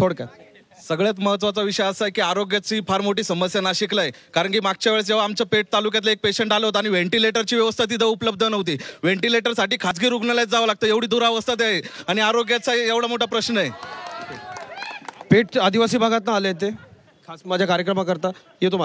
थोडक्यात सगळ्यात महत्वाचा विषय असा आहे की आरोग्याची फार मोठी समस्या नाशिकला आहे कारण की मागच्या वेळेस जेव्हा आमच्या पेठ तालुक्यातला एक पेशंट आलं होतं आणि व्हेंटिलेटरची व्यवस्था तिथं उपलब्ध नव्हती व्हेंटिलेटरसाठी खाजगी रुग्णालयात जावं लागतं एवढी दुरावस्था ते आहे आणि आरोग्याचा एवढा मोठा प्रश्न आहे पेठ आदिवासी भागातून आले ते खास माझ्या कार्यक्रमाकरता येतो